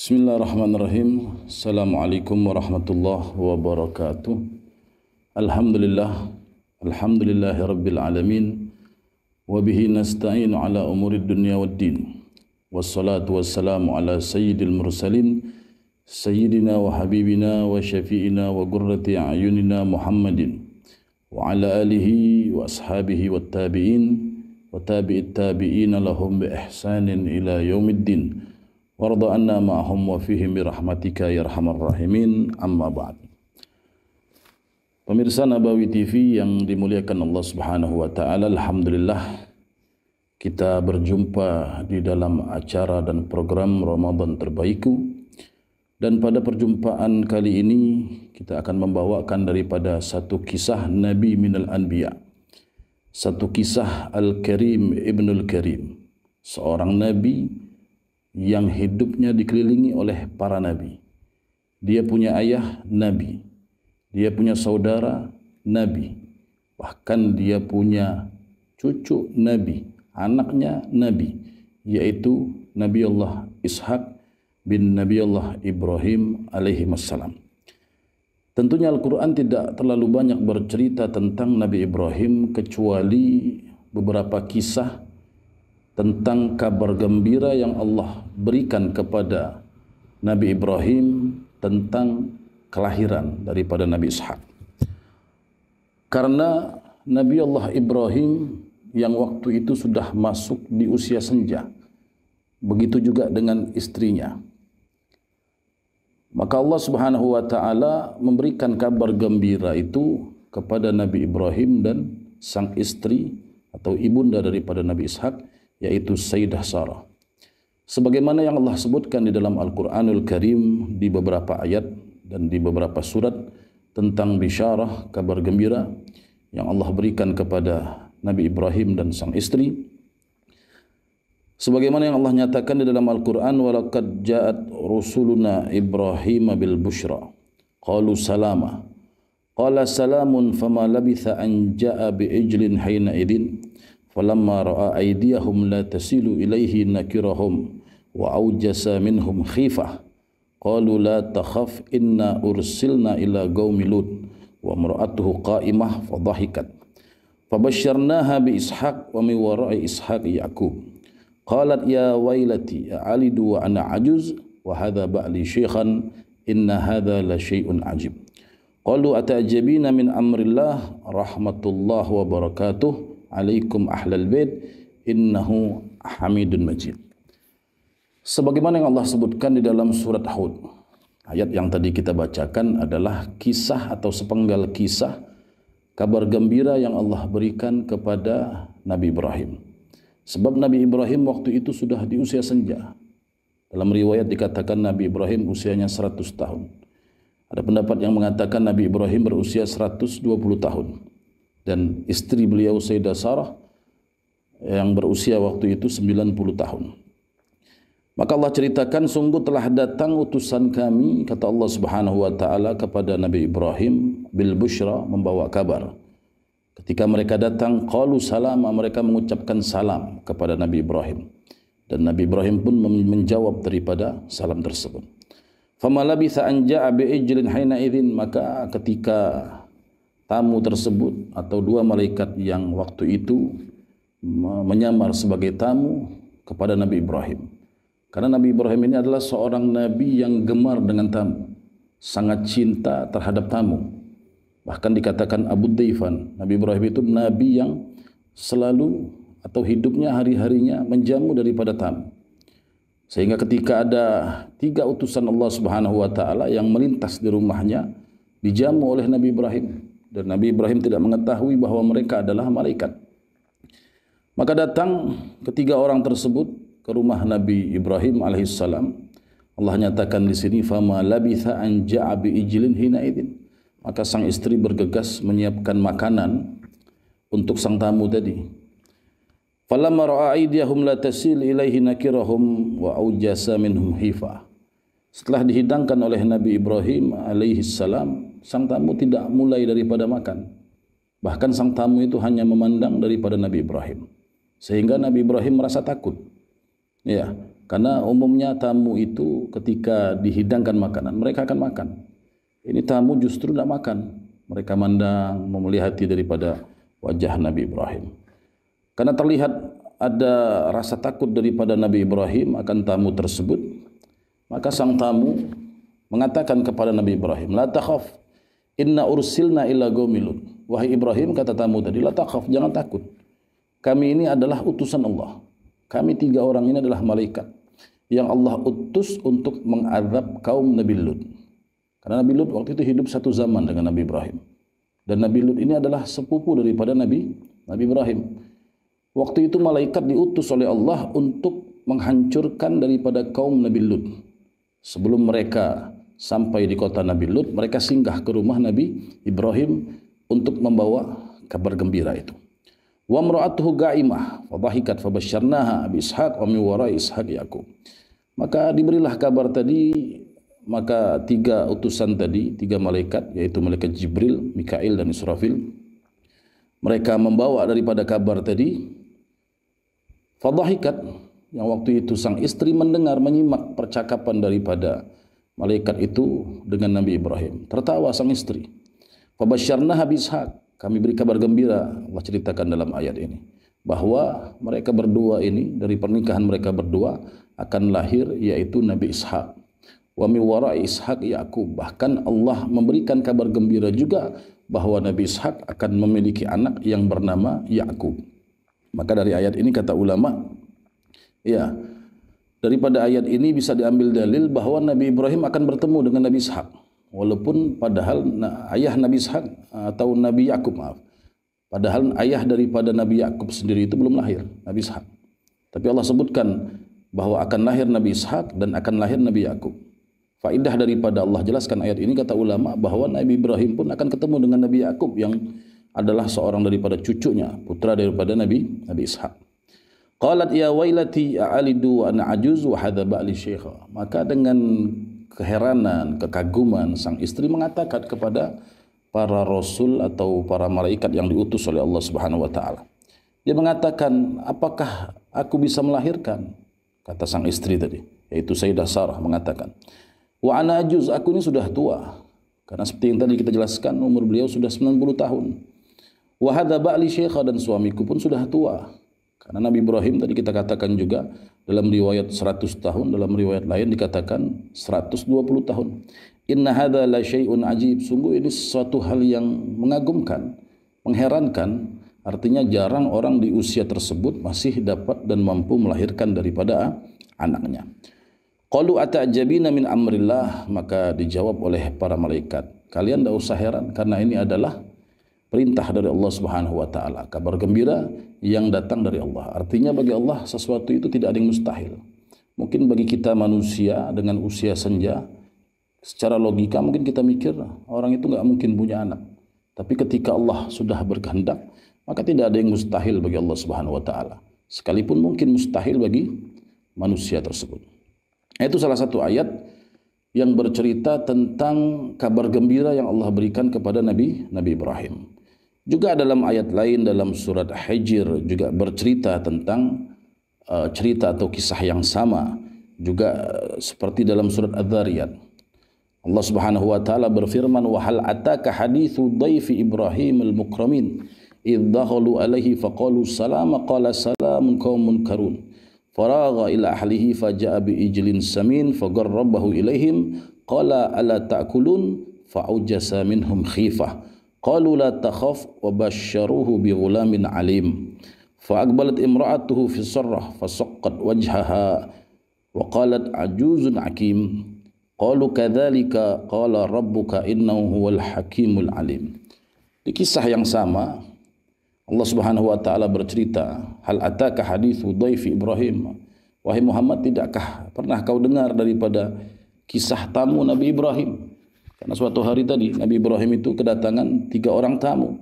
بسم الله الرحمن الرحيم السلام عليكم ورحمة الله وبركاته الحمد لله الحمد لله رب العالمين وبه نستعين على أمور الدنيا والدين والصلاة والسلام على سيد المرسلين سيدنا وحبيبنا وشفيئنا وقرة أعيننا محمد وعلى آله وأصحابه والتابعين وتابع التابعين لهم بإحسان إلى يوم الدين وارض عنا معهم وفيهم برحمتك يا ارحم الراحمين amma ba'd Pemirsa Nabawi TV yang dimuliakan Allah Subhanahu wa taala, alhamdulillah kita berjumpa di dalam acara dan program Ramadan terbaikku. Dan pada perjumpaan kali ini kita akan membawakan daripada satu kisah Nabi minal anbiya. Satu kisah Al-Karim Ibnul Karim, seorang nabi yang hidupnya dikelilingi oleh para nabi. Dia punya ayah nabi, dia punya saudara nabi, bahkan dia punya cucu nabi, anaknya nabi, yaitu Nabi Allah Ishak bin Nabi Allah Ibrahim alaihi wassalam. Tentunya Al-Quran tidak terlalu banyak bercerita tentang Nabi Ibrahim kecuali beberapa kisah tentang kabar gembira yang Allah berikan kepada Nabi Ibrahim tentang kelahiran daripada Nabi Ishak. Karena Nabi Allah Ibrahim yang waktu itu sudah masuk di usia senja. Begitu juga dengan istrinya. Maka Allah Subhanahu wa taala memberikan kabar gembira itu kepada Nabi Ibrahim dan sang istri atau ibunda daripada Nabi Ishak yaitu Sayyidah Sarah. Sebagaimana yang Allah sebutkan di dalam Al-Quranul Karim di beberapa ayat dan di beberapa surat tentang bisyarah kabar gembira yang Allah berikan kepada Nabi Ibrahim dan sang istri. Sebagaimana yang Allah nyatakan di dalam Al-Quran, وَلَقَدْ جَاءَتْ رُسُلُنَا إِبْرَاهِيمَ بِالْبُشْرَى قَالُوا سَلَامَا قَالَ سَلَامٌ فَمَا لَبِثَ أَنْ جَاءَ بِعِجْلٍ حَيْنَ إِذٍ فلما رأى أيديهم لا تسيل إليه نكرهم وأوجس منهم خيفة قالوا لا تخف إنا أرسلنا إلى قوم لوط وامرأته قائمة فضحكت فبشرناها بإسحاق ومن وراء إسحاق يعقوب قالت يا ويلتي أعلد وأنا عجوز وهذا بعلي شيخا إن هذا لشيء عجيب قالوا أتعجبين من أمر الله رحمة الله وبركاته alaikum ahlal bait innahu hamidun majid. Sebagaimana yang Allah sebutkan di dalam surat Hud. Ayat yang tadi kita bacakan adalah kisah atau sepenggal kisah kabar gembira yang Allah berikan kepada Nabi Ibrahim. Sebab Nabi Ibrahim waktu itu sudah di usia senja. Dalam riwayat dikatakan Nabi Ibrahim usianya 100 tahun. Ada pendapat yang mengatakan Nabi Ibrahim berusia 120 tahun. dan istri beliau Sayyidah Sarah yang berusia waktu itu 90 tahun. Maka Allah ceritakan sungguh telah datang utusan kami kata Allah Subhanahu wa taala kepada Nabi Ibrahim bil busyra membawa kabar. Ketika mereka datang qalu salama mereka mengucapkan salam kepada Nabi Ibrahim. Dan Nabi Ibrahim pun menjawab daripada salam tersebut. Famalabitha anja'a bi ijlin haina idzin maka ketika tamu tersebut atau dua malaikat yang waktu itu menyamar sebagai tamu kepada Nabi Ibrahim. Karena Nabi Ibrahim ini adalah seorang nabi yang gemar dengan tamu, sangat cinta terhadap tamu. Bahkan dikatakan Abu Daifan, Nabi Ibrahim itu nabi yang selalu atau hidupnya hari-harinya menjamu daripada tamu. Sehingga ketika ada tiga utusan Allah Subhanahu wa taala yang melintas di rumahnya dijamu oleh Nabi Ibrahim dan Nabi Ibrahim tidak mengetahui bahwa mereka adalah malaikat. Maka datang ketiga orang tersebut ke rumah Nabi Ibrahim alaihissalam. Allah nyatakan di sini fama labitha an ja'a ijlin hina idin. Maka sang istri bergegas menyiapkan makanan untuk sang tamu tadi. Falamma ra'a aydiyahum la tasil ilaihi nakirahum wa aujasa minhum hifah. setelah dihidangkan oleh Nabi Ibrahim alaihi salam sang tamu tidak mulai daripada makan bahkan sang tamu itu hanya memandang daripada Nabi Ibrahim sehingga Nabi Ibrahim merasa takut ya karena umumnya tamu itu ketika dihidangkan makanan mereka akan makan ini tamu justru tidak makan mereka mandang memelihati daripada wajah Nabi Ibrahim karena terlihat ada rasa takut daripada Nabi Ibrahim akan tamu tersebut Maka sang tamu mengatakan kepada Nabi Ibrahim, "La takhaf, inna ursilna ila gomilun." Wahai Ibrahim, kata tamu tadi, "La takhaf, jangan takut. Kami ini adalah utusan Allah. Kami tiga orang ini adalah malaikat yang Allah utus untuk mengadab kaum Nabi Lut. Karena Nabi Lut waktu itu hidup satu zaman dengan Nabi Ibrahim. Dan Nabi Lut ini adalah sepupu daripada Nabi Nabi Ibrahim. Waktu itu malaikat diutus oleh Allah untuk menghancurkan daripada kaum Nabi Lut. Sebelum mereka sampai di kota Nabi Lut, mereka singgah ke rumah Nabi Ibrahim untuk membawa kabar gembira itu. Wa mra'atuhu ga'imah wa dhahikat basyarnaha bi Ishaq wa min wara'i Ishaq Yaqub. Maka diberilah kabar tadi maka tiga utusan tadi, tiga malaikat yaitu malaikat Jibril, Mikail dan Israfil mereka membawa daripada kabar tadi fadhahikat yang waktu itu sang istri mendengar menyimak percakapan daripada malaikat itu dengan Nabi Ibrahim. Tertawa sang istri. Fabasyarna habis hak. Kami beri kabar gembira. Allah ceritakan dalam ayat ini. Bahwa mereka berdua ini, dari pernikahan mereka berdua, akan lahir yaitu Nabi Ishak. Wa miwara Ishak Yaakub. Bahkan Allah memberikan kabar gembira juga bahwa Nabi Ishak akan memiliki anak yang bernama Yaakub. Maka dari ayat ini kata ulama, Ya. Daripada ayat ini bisa diambil dalil bahawa Nabi Ibrahim akan bertemu dengan Nabi Ishak. Walaupun padahal nah, ayah Nabi Ishak eh, atau Nabi Yakub maaf. Padahal ayah daripada Nabi Yakub sendiri itu belum lahir, Nabi Ishak. Tapi Allah sebutkan bahawa akan lahir Nabi Ishak dan akan lahir Nabi Yakub. Faidah daripada Allah jelaskan ayat ini kata ulama bahawa Nabi Ibrahim pun akan ketemu dengan Nabi Yakub yang adalah seorang daripada cucunya, putra daripada Nabi Nabi Ishak. Qalat ya wailati a'alidu wa ana ajuz wa hadha ba'li syekha. Maka dengan keheranan, kekaguman sang istri mengatakan kepada para rasul atau para malaikat yang diutus oleh Allah Subhanahu wa taala. Dia mengatakan, "Apakah aku bisa melahirkan?" kata sang istri tadi, yaitu Sayyidah Sarah mengatakan. "Wa ana ajuz, aku ini sudah tua." Karena seperti yang tadi kita jelaskan, umur beliau sudah 90 tahun. wahada ba'li syekha dan suamiku pun sudah tua." Karena Nabi Ibrahim tadi kita katakan juga dalam riwayat 100 tahun, dalam riwayat lain dikatakan 120 tahun. Inna hadza la syai'un ajib. Sungguh ini suatu hal yang mengagumkan, mengherankan. Artinya jarang orang di usia tersebut masih dapat dan mampu melahirkan daripada anaknya. Qalu ata'jabina min amrillah, maka dijawab oleh para malaikat. Kalian tidak usah heran karena ini adalah perintah dari Allah Subhanahu wa taala, kabar gembira yang datang dari Allah. Artinya bagi Allah sesuatu itu tidak ada yang mustahil. Mungkin bagi kita manusia dengan usia senja, secara logika mungkin kita mikir orang itu nggak mungkin punya anak. Tapi ketika Allah sudah berkehendak, maka tidak ada yang mustahil bagi Allah Subhanahu wa taala. Sekalipun mungkin mustahil bagi manusia tersebut. Nah, itu salah satu ayat yang bercerita tentang kabar gembira yang Allah berikan kepada Nabi Nabi Ibrahim. Juga dalam ayat lain dalam surat Hijr juga bercerita tentang uh, cerita atau kisah yang sama juga uh, seperti dalam surat Adz-Dzariyat. Allah Subhanahu wa taala berfirman wa hal ataka hadithu dhaifi Ibrahim al-mukramin idh dakhalu alaihi faqalu salama qala salamun qaumun karun faragha ila ahlihi faja'a bi ijlin samin fagarrabahu ilaihim qala ala ta'kulun fa'ujasa minhum khifah Qalu la takhaf wa basyaruhu bi ghulamin alim. Fa aqbalat imra'atuhu fi sarrah fa saqqat wajhaha wa qalat ajuzun akim. Qalu kadzalika qala rabbuka innahu huwal hakimul alim. Di kisah yang sama Allah Subhanahu wa taala bercerita, hal ataka hadithu dhaifi Ibrahim? Wahai Muhammad, tidakkah pernah kau dengar daripada kisah tamu Nabi Ibrahim? Karena suatu hari tadi Nabi Ibrahim itu kedatangan tiga orang tamu.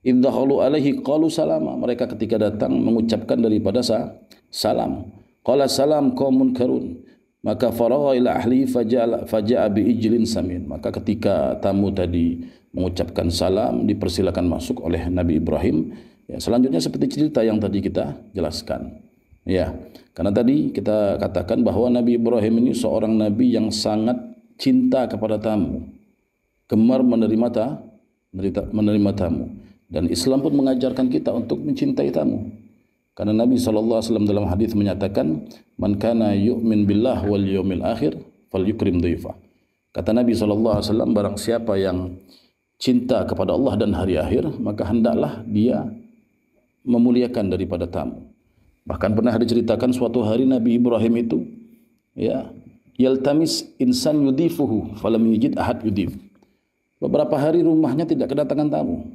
Idzahalu alaihi qalu salama. Mereka ketika datang mengucapkan daripada sah salam. Qala salam qaumun karun. Maka faraha ila ahli faja'a faja bi ijlin samin. Maka ketika tamu tadi mengucapkan salam dipersilakan masuk oleh Nabi Ibrahim. Ya, selanjutnya seperti cerita yang tadi kita jelaskan. Ya, karena tadi kita katakan bahwa Nabi Ibrahim ini seorang nabi yang sangat cinta kepada tamu gemar menerima ta, menerima tamu dan Islam pun mengajarkan kita untuk mencintai tamu. Karena Nabi saw dalam hadis menyatakan man kana yu'min billah wal yawmil akhir fal yukrim dhaifah. Kata Nabi saw alaihi barang siapa yang cinta kepada Allah dan hari akhir maka hendaklah dia memuliakan daripada tamu. Bahkan pernah diceritakan suatu hari Nabi Ibrahim itu ya yaltamis insan yudifuhu falam yujid ahad yudifuhu. Beberapa hari rumahnya tidak kedatangan tamu.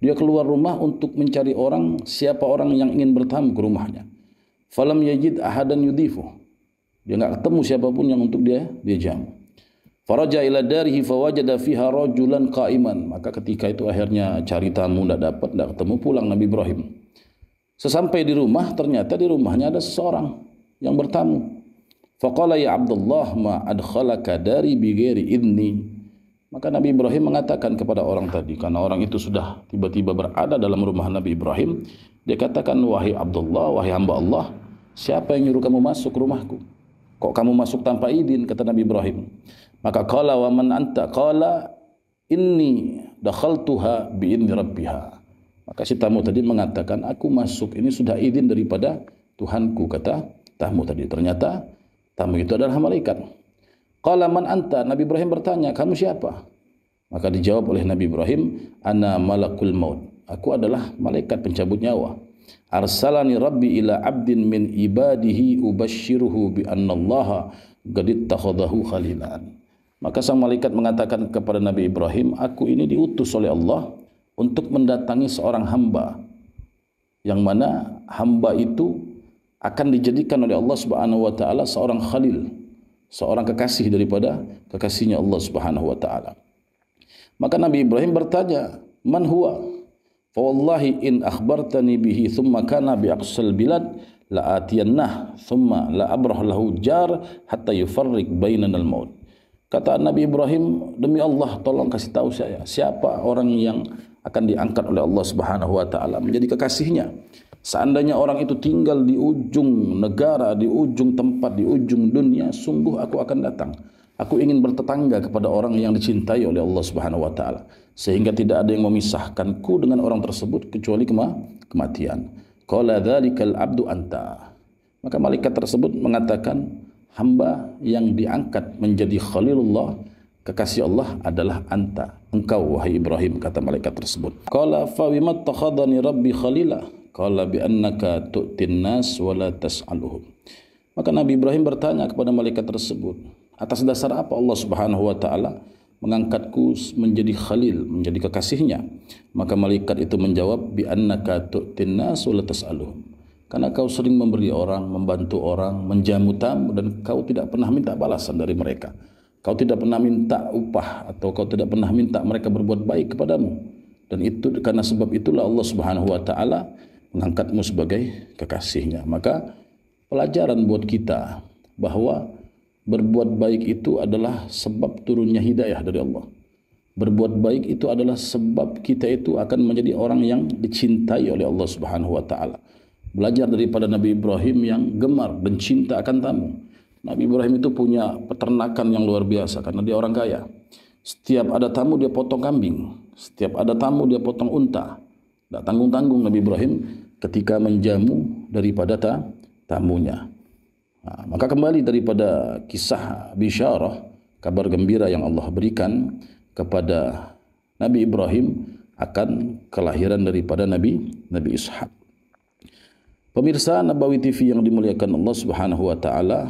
Dia keluar rumah untuk mencari orang, siapa orang yang ingin bertamu ke rumahnya. Falam yajid ahadan yudifu. Dia nggak ketemu siapapun yang untuk dia dia jamu. Faraja ila darihi fawajada fiha rajulan qaiman. Maka ketika itu akhirnya cari tamu tidak dapat, tidak ketemu pulang Nabi Ibrahim. Sesampai di rumah ternyata di rumahnya ada seseorang yang bertamu. Faqala ya Abdullah ma adkhalaka dari bighairi idni maka Nabi Ibrahim mengatakan kepada orang tadi, karena orang itu sudah tiba-tiba berada dalam rumah Nabi Ibrahim, dia katakan, wahai Abdullah, wahai hamba Allah, siapa yang nyuruh kamu masuk rumahku? Kok kamu masuk tanpa izin? Kata Nabi Ibrahim. Maka kala wa man anta, kala inni dakhaltuha bi'inni rabbiha. Maka si tamu tadi mengatakan, aku masuk, ini sudah izin daripada Tuhanku, kata tamu tadi. Ternyata tamu itu adalah malaikat. Qala man anta? Nabi Ibrahim bertanya, kamu siapa? Maka dijawab oleh Nabi Ibrahim, ana malakul maut. Aku adalah malaikat pencabut nyawa. Arsalani Rabbi ila abdin min ibadihi ubashiruhu bi annallaha gadit takhadahu khalilan. Maka sang malaikat mengatakan kepada Nabi Ibrahim, aku ini diutus oleh Allah untuk mendatangi seorang hamba yang mana hamba itu akan dijadikan oleh Allah Subhanahu wa taala seorang khalil, seorang kekasih daripada kekasihnya Allah Subhanahu wa taala. Maka Nabi Ibrahim bertanya, "Man huwa?" "Fa wallahi in akhbartani bihi thumma kana bi aqsal bilad la atiyannah thumma la abrah lahu jar hatta yufarriq bainana al-maut." Kata Nabi Ibrahim, "Demi Allah, tolong kasih tahu saya siapa orang yang akan diangkat oleh Allah Subhanahu wa taala menjadi kekasihnya." Seandainya orang itu tinggal di ujung negara, di ujung tempat, di ujung dunia, sungguh aku akan datang. Aku ingin bertetangga kepada orang yang dicintai oleh Allah Subhanahu wa taala sehingga tidak ada yang memisahkanku dengan orang tersebut kecuali kema kematian. Qala dzalikal abdu anta. Maka malaikat tersebut mengatakan hamba yang diangkat menjadi khalilullah kekasih Allah adalah anta engkau wahai Ibrahim kata malaikat tersebut. Qala fa wimat rabbi khalila qala bi annaka tu'tin nas wa la tas'aluhum maka nabi ibrahim bertanya kepada malaikat tersebut atas dasar apa Allah Subhanahu wa taala mengangkatku menjadi khalil menjadi kekasihnya maka malaikat itu menjawab bi annaka tu'tin nas wa la tas'aluhum karena kau sering memberi orang membantu orang menjamu tamu dan kau tidak pernah minta balasan dari mereka kau tidak pernah minta upah atau kau tidak pernah minta mereka berbuat baik kepadamu dan itu karena sebab itulah Allah Subhanahu wa taala mengangkatmu sebagai kekasihnya. Maka pelajaran buat kita bahwa berbuat baik itu adalah sebab turunnya hidayah dari Allah. Berbuat baik itu adalah sebab kita itu akan menjadi orang yang dicintai oleh Allah Subhanahu wa taala. Belajar daripada Nabi Ibrahim yang gemar dan cinta akan tamu. Nabi Ibrahim itu punya peternakan yang luar biasa karena dia orang kaya. Setiap ada tamu dia potong kambing, setiap ada tamu dia potong unta. Tidak tanggung-tanggung Nabi Ibrahim ketika menjamu daripada ta, tamunya. Ha, maka kembali daripada kisah bisyarah, kabar gembira yang Allah berikan kepada Nabi Ibrahim akan kelahiran daripada Nabi Nabi Ishak. Pemirsa Nabawi TV yang dimuliakan Allah Subhanahu wa taala,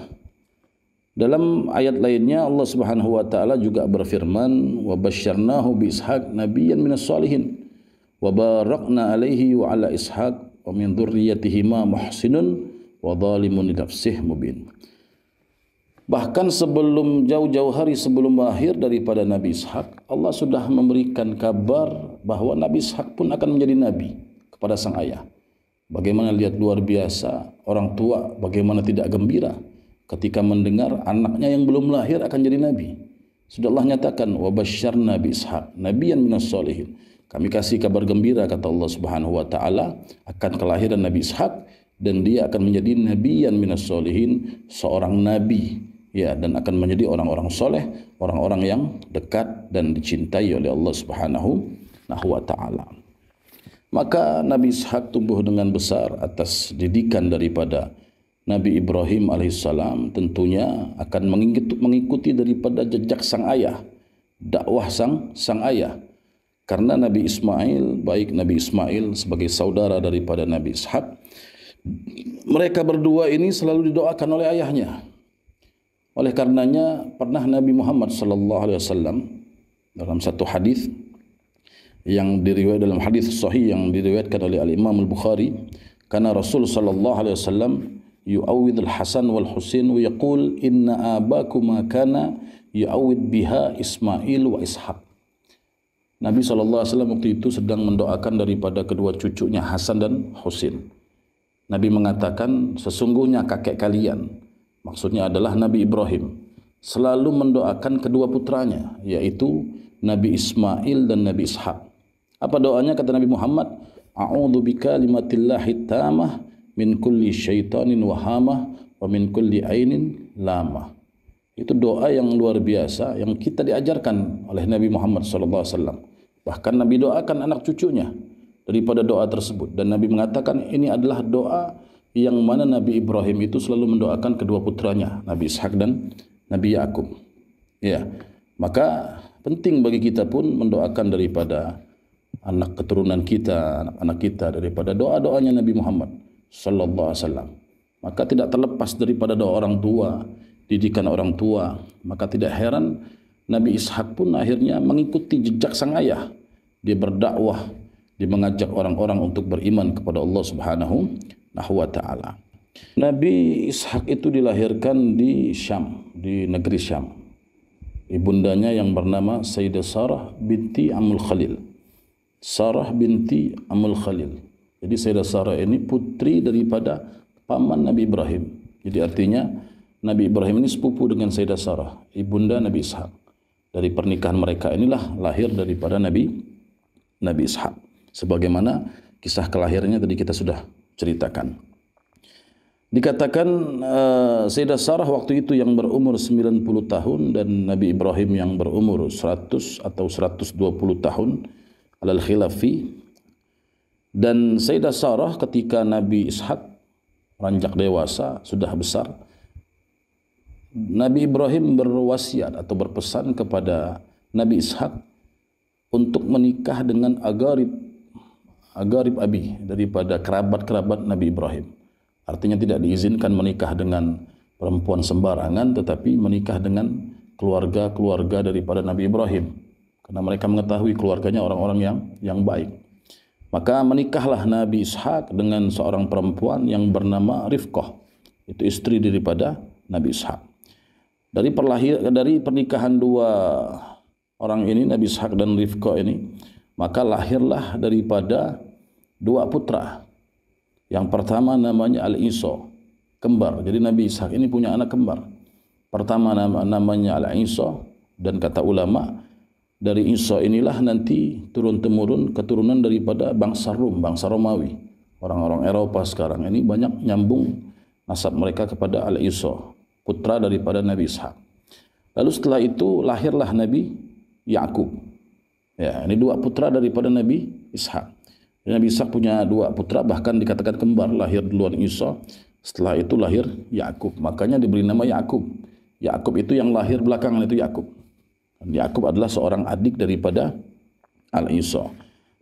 dalam ayat lainnya Allah Subhanahu wa taala juga berfirman wa basyarnahu bi ishaq nabiyyan minas salihin wa barakna alaihi wa ala ishaq wa min dzurriyyatihima muhsinun wa zalimun mubin. Bahkan sebelum jauh-jauh hari sebelum lahir daripada Nabi Ishak, Allah sudah memberikan kabar bahwa Nabi Ishak pun akan menjadi nabi kepada sang ayah. Bagaimana lihat luar biasa orang tua bagaimana tidak gembira ketika mendengar anaknya yang belum lahir akan jadi nabi. Sudah Allah nyatakan wa basyarna bi Ishaq nabiyyan minas solihin. Kami kasih kabar gembira kata Allah Subhanahu wa taala akan kelahiran Nabi Ishak dan dia akan menjadi nabiyan minas solihin seorang nabi ya dan akan menjadi orang-orang soleh orang-orang yang dekat dan dicintai oleh Allah Subhanahu wa taala. Maka Nabi Ishak tumbuh dengan besar atas didikan daripada Nabi Ibrahim alaihissalam tentunya akan mengikuti daripada jejak sang ayah, dakwah sang sang ayah. Karena Nabi Ismail, baik Nabi Ismail sebagai saudara daripada Nabi Ishak, mereka berdua ini selalu didoakan oleh ayahnya. Oleh karenanya pernah Nabi Muhammad sallallahu alaihi wasallam dalam satu hadis yang diriwayat dalam hadis sahih yang diriwayatkan oleh Al Imam Al Bukhari, karena Rasul sallallahu alaihi wasallam yu'awwid Al Hasan wal Husain wa yaqul inna abakuma kana yu'awwid biha Ismail wa Ishaq. Nabi SAW waktu itu sedang mendoakan daripada kedua cucunya Hasan dan Husin. Nabi mengatakan, sesungguhnya kakek kalian, maksudnya adalah Nabi Ibrahim, selalu mendoakan kedua putranya, yaitu Nabi Ismail dan Nabi Ishak. Apa doanya kata Nabi Muhammad? A'udhu limatillahi tamah min kulli syaitanin wahamah wa min kulli ainin lamah. Itu doa yang luar biasa yang kita diajarkan oleh Nabi Muhammad sallallahu alaihi wasallam. Bahkan Nabi doakan anak cucunya daripada doa tersebut. Dan Nabi mengatakan ini adalah doa yang mana Nabi Ibrahim itu selalu mendoakan kedua putranya, Nabi Ishak dan Nabi Yakub. Ya, maka penting bagi kita pun mendoakan daripada anak keturunan kita, anak-anak kita daripada doa-doanya Nabi Muhammad sallallahu alaihi wasallam. Maka tidak terlepas daripada doa orang tua, didikan orang tua, maka tidak heran Nabi Ishak pun akhirnya mengikuti jejak sang ayah. Dia berdakwah, dia mengajak orang-orang untuk beriman kepada Allah Subhanahu wa taala. Nabi Ishak itu dilahirkan di Syam, di negeri Syam. Ibundanya yang bernama Sayyidah Sarah binti Amul Khalil. Sarah binti Amul Khalil. Jadi Sayyidah Sarah ini putri daripada paman Nabi Ibrahim. Jadi artinya Nabi Ibrahim ini sepupu dengan Sayyidah Sarah, ibunda Nabi Ishak. dari pernikahan mereka inilah lahir daripada Nabi Nabi Ishak. Sebagaimana kisah kelahirannya tadi kita sudah ceritakan. Dikatakan uh, Sayyidah Sarah waktu itu yang berumur 90 tahun dan Nabi Ibrahim yang berumur 100 atau 120 tahun alal khilafi dan Sayyidah Sarah ketika Nabi Ishak ranjak dewasa sudah besar Hmm. Nabi Ibrahim berwasiat atau berpesan kepada Nabi Ishak untuk menikah dengan Agarib Agarib Abi daripada kerabat-kerabat Nabi Ibrahim. Artinya tidak diizinkan menikah dengan perempuan sembarangan tetapi menikah dengan keluarga-keluarga daripada Nabi Ibrahim karena mereka mengetahui keluarganya orang-orang yang yang baik. Maka menikahlah Nabi Ishak dengan seorang perempuan yang bernama Rifqah. Itu istri daripada Nabi Ishak. dari perlahir dari pernikahan dua orang ini Nabi Ishak dan Rifqa ini maka lahirlah daripada dua putra yang pertama namanya Al Isa kembar jadi Nabi Ishak ini punya anak kembar pertama nama, namanya Al Isa dan kata ulama dari Isa inilah nanti turun temurun keturunan daripada bangsa Rom bangsa Romawi orang-orang Eropa sekarang ini banyak nyambung nasab mereka kepada Al Isa putra daripada Nabi Ishak. Lalu setelah itu lahirlah Nabi Yakub. Ya, ini dua putra daripada Nabi Ishak. Nabi Ishak punya dua putra bahkan dikatakan kembar, lahir duluan Isa, setelah itu lahir Yakub. Makanya diberi nama Yakub. Yakub itu yang lahir belakangan itu Yakub. Yakub adalah seorang adik daripada Al Isa.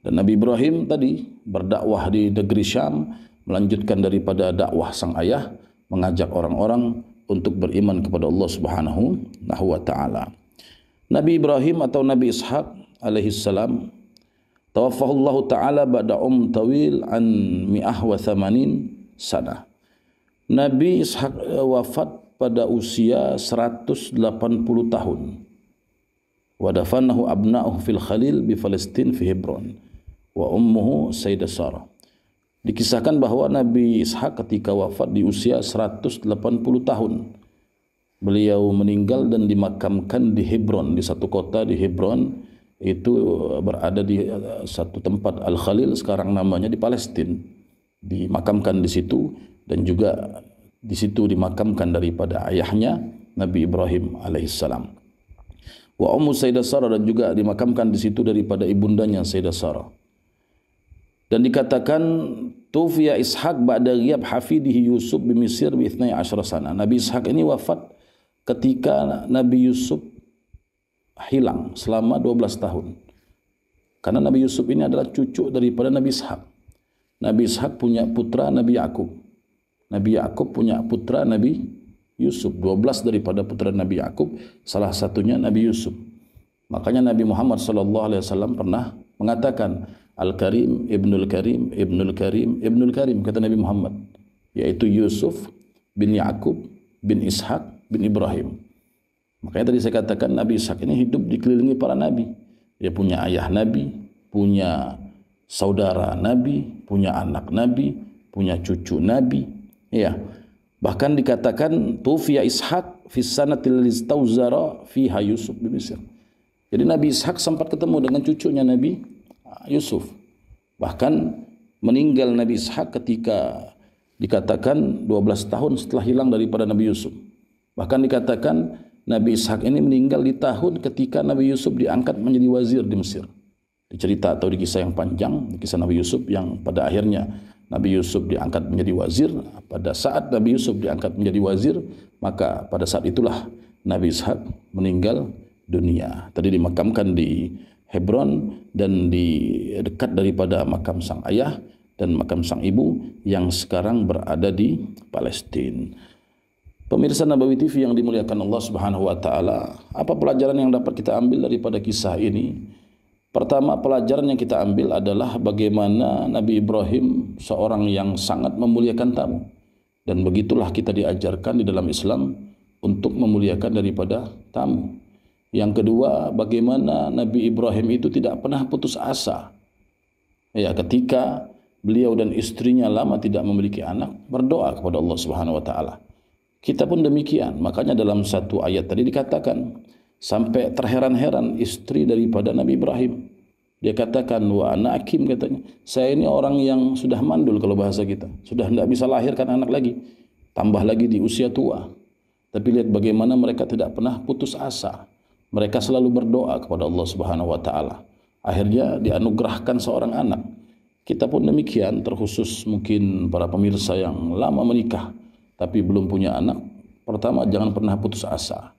Dan Nabi Ibrahim tadi berdakwah di negeri Syam, melanjutkan daripada dakwah sang ayah, mengajak orang-orang untuk beriman kepada Allah Subhanahu wa taala. Nabi Ibrahim atau Nabi Ishaq alaihi salam Allah taala pada um tawil an thamanin sana. Nabi Ishaq eh, wafat pada usia 180 tahun. Wa dafanahu abna'uhu fil khalil bi Palestine fi Hebron wa ummuhu Sayyidah Sarah. Dikisahkan bahwa Nabi Ishak ketika wafat di usia 180 tahun. Beliau meninggal dan dimakamkan di Hebron, di satu kota di Hebron itu eh, berada di eh, satu tempat Al Khalil sekarang namanya di Palestine. Dimakamkan di situ dan juga di situ dimakamkan daripada ayahnya Nabi Ibrahim alaihissalam. Wa Ummu Sayyidah Sarah dan juga dimakamkan di situ daripada ibundanya Sayyidah Sarah dan dikatakan tufiya Ishaq ba'da ghiyab hafidihi Yusuf di Mesir bi 12 sana. Nabi Ishaq ini wafat ketika Nabi Yusuf hilang selama 12 tahun. Karena Nabi Yusuf ini adalah cucu daripada Nabi Ishaq. Nabi Ishaq punya putra Nabi Yakub. Nabi Yakub punya putra Nabi Yusuf. 12 daripada putra Nabi Yakub, salah satunya Nabi Yusuf. Makanya Nabi Muhammad saw pernah mengatakan, Al-Karim, Ibnul Karim, Ibnul Karim, Ibnul Karim kata Nabi Muhammad yaitu Yusuf bin Yakub bin Ishak bin Ibrahim. Makanya tadi saya katakan Nabi Ishak ini hidup dikelilingi para nabi. Dia punya ayah nabi, punya saudara nabi, punya anak nabi, punya cucu nabi. Ya. Bahkan dikatakan tufiya Ishak fi sanatil istauzara fiha Yusuf bin Jadi Nabi Ishak sempat ketemu dengan cucunya Nabi Yusuf. Bahkan meninggal Nabi Ishak ketika dikatakan 12 tahun setelah hilang daripada Nabi Yusuf. Bahkan dikatakan Nabi Ishak ini meninggal di tahun ketika Nabi Yusuf diangkat menjadi wazir di Mesir. dicerita atau dikisah yang panjang, di kisah Nabi Yusuf yang pada akhirnya Nabi Yusuf diangkat menjadi wazir. Pada saat Nabi Yusuf diangkat menjadi wazir, maka pada saat itulah Nabi Ishak meninggal dunia. Tadi dimakamkan di Hebron dan di dekat daripada makam sang ayah dan makam sang ibu yang sekarang berada di Palestina. Pemirsa Nabawi TV yang dimuliakan Allah Subhanahu wa taala, apa pelajaran yang dapat kita ambil daripada kisah ini? Pertama, pelajaran yang kita ambil adalah bagaimana Nabi Ibrahim seorang yang sangat memuliakan tamu. Dan begitulah kita diajarkan di dalam Islam untuk memuliakan daripada tamu. Yang kedua, bagaimana Nabi Ibrahim itu tidak pernah putus asa. Ya, ketika beliau dan istrinya lama tidak memiliki anak, berdoa kepada Allah Subhanahu wa taala. Kita pun demikian. Makanya dalam satu ayat tadi dikatakan sampai terheran-heran istri daripada Nabi Ibrahim. Dia katakan wa anakim katanya. Saya ini orang yang sudah mandul kalau bahasa kita. Sudah tidak bisa lahirkan anak lagi. Tambah lagi di usia tua. Tapi lihat bagaimana mereka tidak pernah putus asa. Mereka selalu berdoa kepada Allah Subhanahu wa taala. Akhirnya dianugerahkan seorang anak. Kita pun demikian, terkhusus mungkin para pemirsa yang lama menikah tapi belum punya anak. Pertama, jangan pernah putus asa.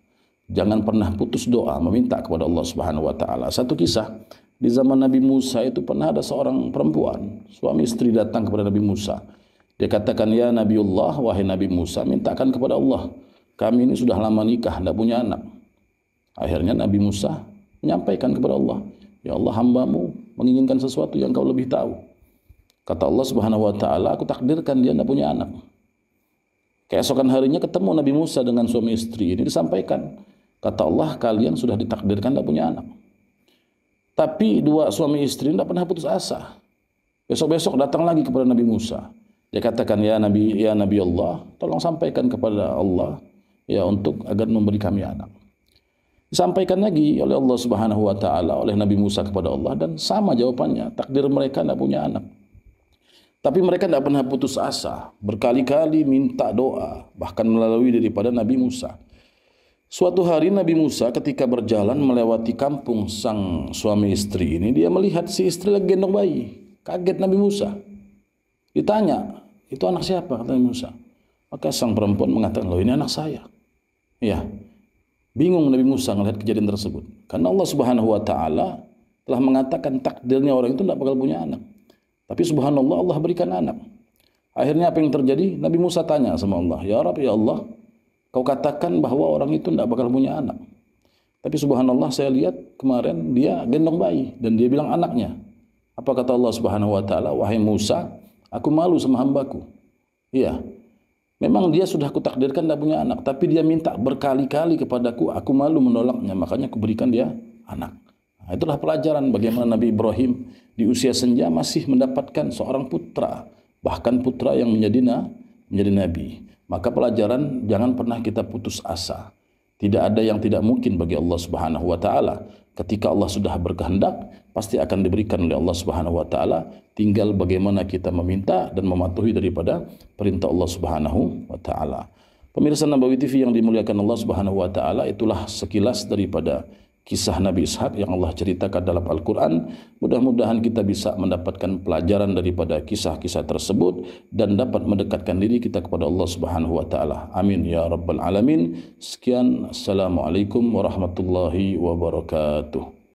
Jangan pernah putus doa meminta kepada Allah Subhanahu wa taala. Satu kisah di zaman Nabi Musa itu pernah ada seorang perempuan, suami istri datang kepada Nabi Musa. Dia katakan, "Ya Nabiullah, wahai Nabi Musa, mintakan kepada Allah. Kami ini sudah lama nikah, tidak punya anak. Akhirnya Nabi Musa menyampaikan kepada Allah, Ya Allah hambamu menginginkan sesuatu yang kau lebih tahu. Kata Allah subhanahu wa ta'ala, aku takdirkan dia tidak punya anak. Keesokan harinya ketemu Nabi Musa dengan suami istri ini disampaikan. Kata Allah, kalian sudah ditakdirkan tidak punya anak. Tapi dua suami istri tidak pernah putus asa. Besok-besok datang lagi kepada Nabi Musa. Dia katakan, ya Nabi, ya Nabi Allah, tolong sampaikan kepada Allah ya untuk agar memberi kami anak disampaikan lagi oleh Allah Subhanahu wa taala oleh Nabi Musa kepada Allah dan sama jawabannya takdir mereka tidak punya anak tapi mereka tidak pernah putus asa berkali-kali minta doa bahkan melalui daripada Nabi Musa Suatu hari Nabi Musa ketika berjalan melewati kampung sang suami istri ini, dia melihat si istri lagi gendong bayi. Kaget Nabi Musa. Ditanya, itu anak siapa? Kata Nabi Musa. Maka sang perempuan mengatakan, loh ini anak saya. Ya, Bingung Nabi Musa melihat kejadian tersebut. Karena Allah Subhanahu wa taala telah mengatakan takdirnya orang itu tidak bakal punya anak. Tapi subhanallah Allah berikan anak. Akhirnya apa yang terjadi? Nabi Musa tanya sama Allah, "Ya Rab, ya Allah, kau katakan bahwa orang itu tidak bakal punya anak." Tapi subhanallah saya lihat kemarin dia gendong bayi dan dia bilang anaknya. Apa kata Allah Subhanahu wa taala? "Wahai Musa, aku malu sama hambaku." Iya, Memang dia sudah kutakdirkan tidak punya anak, tapi dia minta berkali-kali kepadaku, aku malu menolaknya, makanya aku berikan dia anak. Nah, itulah pelajaran bagaimana Nabi Ibrahim di usia senja masih mendapatkan seorang putra, bahkan putra yang menjadi na, menjadi nabi. Maka pelajaran jangan pernah kita putus asa. Tidak ada yang tidak mungkin bagi Allah Subhanahu wa taala. Ketika Allah sudah berkehendak, pasti akan diberikan oleh Allah Subhanahu wa taala. Tinggal bagaimana kita meminta dan mematuhi daripada perintah Allah Subhanahu wa taala. Pemirsa Nabawi TV yang dimuliakan Allah Subhanahu wa taala, itulah sekilas daripada kisah Nabi Ishak yang Allah ceritakan dalam Al-Quran. Mudah-mudahan kita bisa mendapatkan pelajaran daripada kisah-kisah tersebut dan dapat mendekatkan diri kita kepada Allah Subhanahu wa taala. Amin ya rabbal alamin. Sekian. Assalamualaikum warahmatullahi wabarakatuh.